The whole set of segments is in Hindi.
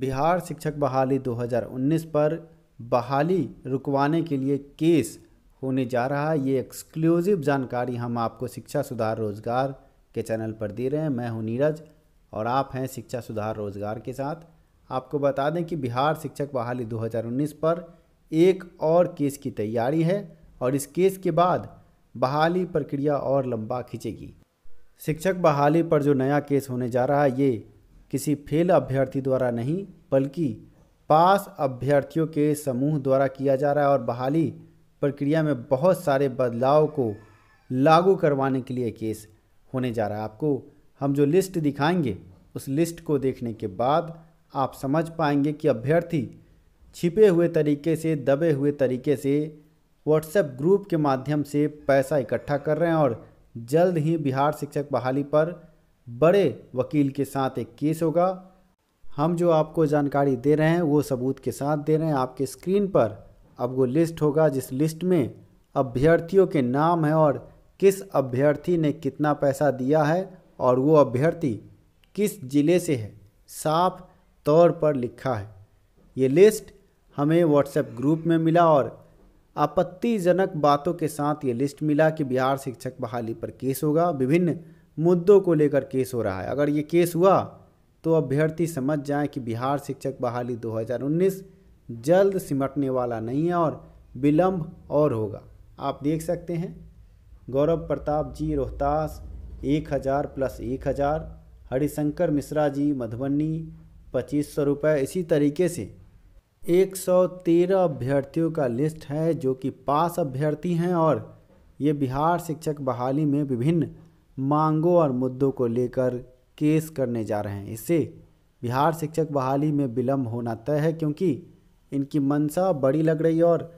बिहार शिक्षक बहाली 2019 पर बहाली रुकवाने के लिए केस होने जा रहा है ये एक्सक्लूसिव जानकारी हम आपको शिक्षा सुधार रोजगार के चैनल पर दे रहे हैं मैं हूं नीरज और आप हैं शिक्षा सुधार रोजगार के साथ आपको बता दें कि बिहार शिक्षक बहाली 2019 पर एक और केस की तैयारी है और इस केस के बाद बहाली प्रक्रिया और लंबा खींचेगी शिक्षक बहाली पर जो नया केस होने जा रहा है ये किसी फेल अभ्यर्थी द्वारा नहीं बल्कि पास अभ्यर्थियों के समूह द्वारा किया जा रहा है और बहाली प्रक्रिया में बहुत सारे बदलाव को लागू करवाने के लिए केस होने जा रहा है आपको हम जो लिस्ट दिखाएंगे उस लिस्ट को देखने के बाद आप समझ पाएंगे कि अभ्यर्थी छिपे हुए तरीके से दबे हुए तरीके से व्हाट्सएप ग्रुप के माध्यम से पैसा इकट्ठा कर रहे हैं और जल्द ही बिहार शिक्षक बहाली पर बड़े वकील के साथ एक केस होगा हम जो आपको जानकारी दे रहे हैं वो सबूत के साथ दे रहे हैं आपके स्क्रीन पर अब वो लिस्ट होगा जिस लिस्ट में अभ्यर्थियों के नाम है और किस अभ्यर्थी ने कितना पैसा दिया है और वो अभ्यर्थी किस ज़िले से है साफ तौर पर लिखा है ये लिस्ट हमें व्हाट्सएप ग्रुप में मिला और आपत्तिजनक बातों के साथ ये लिस्ट मिला कि बिहार शिक्षक बहाली पर केस होगा विभिन्न मुद्दों को लेकर केस हो रहा है अगर ये केस हुआ तो अभ्यर्थी समझ जाएं कि बिहार शिक्षक बहाली 2019 जल्द सिमटने वाला नहीं है और विलम्ब और होगा आप देख सकते हैं गौरव प्रताप जी रोहतास एक हज़ार प्लस एक हज़ार हरिशंकर मिश्रा जी मधुबनी पच्चीस सौ रुपये इसी तरीके से 113 अभ्यर्थियों का लिस्ट है जो कि पास अभ्यर्थी हैं और ये बिहार शिक्षक बहाली में विभिन्न मांगों और मुद्दों को लेकर केस करने जा रहे हैं इससे बिहार शिक्षक बहाली में विलम्ब होना तय है क्योंकि इनकी मंशा बड़ी लग रही है और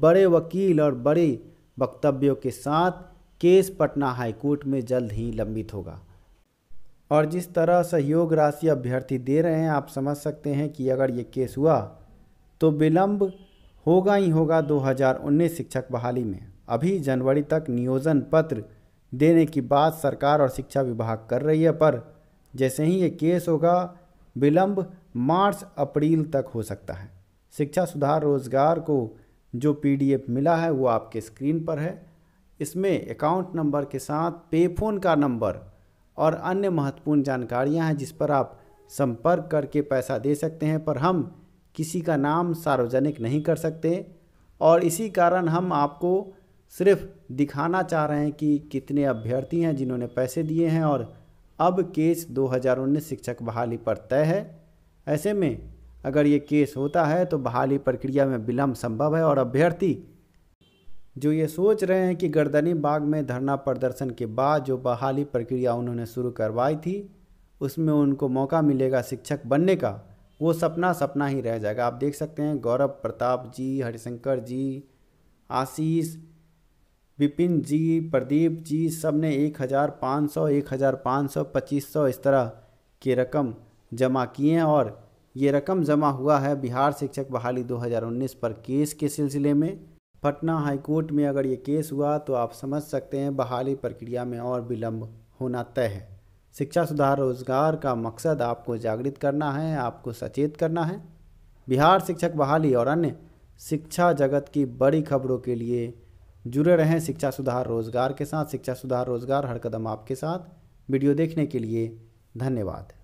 बड़े वकील और बड़े वक्तव्यों के साथ केस पटना हाईकोर्ट में जल्द ही लंबित होगा और जिस तरह सहयोग राशि अभ्यर्थी दे रहे हैं आप समझ सकते हैं कि अगर ये केस हुआ तो विलम्ब होगा ही होगा 2019 शिक्षक बहाली में अभी जनवरी तक नियोजन पत्र देने की बात सरकार और शिक्षा विभाग कर रही है पर जैसे ही ये केस होगा विलंब मार्च अप्रैल तक हो सकता है शिक्षा सुधार रोजगार को जो पीडीएफ मिला है वो आपके स्क्रीन पर है इसमें अकाउंट नंबर के साथ पेफोन का नंबर और अन्य महत्वपूर्ण जानकारियां हैं जिस पर आप संपर्क करके पैसा दे सकते हैं पर हम किसी का नाम सार्वजनिक नहीं कर सकते और इसी कारण हम आपको सिर्फ दिखाना चाह रहे हैं कि कितने अभ्यर्थी हैं जिन्होंने पैसे दिए हैं और अब केस 2019 शिक्षक बहाली पर तय है ऐसे में अगर ये केस होता है तो बहाली प्रक्रिया में विलम्ब संभव है और अभ्यर्थी जो ये सोच रहे हैं कि गर्दनी बाग में धरना प्रदर्शन के बाद जो बहाली प्रक्रिया उन्होंने शुरू करवाई थी उसमें उनको मौका मिलेगा शिक्षक बनने का वो सपना सपना ही रह जाएगा आप देख सकते हैं गौरव प्रताप जी हरिशंकर जी आशीष विपिन जी प्रदीप जी सब ने एक हज़ार पाँच सौ एक हज़ार पाँच सौ पच्चीस सौ इस तरह की रकम जमा किए और ये रकम जमा हुआ है बिहार शिक्षक बहाली 2019 पर केस के सिलसिले में पटना हाईकोर्ट में अगर ये केस हुआ तो आप समझ सकते हैं बहाली प्रक्रिया में और विलम्ब होना तय है शिक्षा सुधार रोजगार का मकसद आपको जागृत करना है आपको सचेत करना है बिहार शिक्षक बहाली और अन्य शिक्षा जगत की बड़ी खबरों के लिए जुड़े रहें शिक्षा सुधार रोजगार के साथ शिक्षा सुधार रोजगार हर कदम आपके साथ वीडियो देखने के लिए धन्यवाद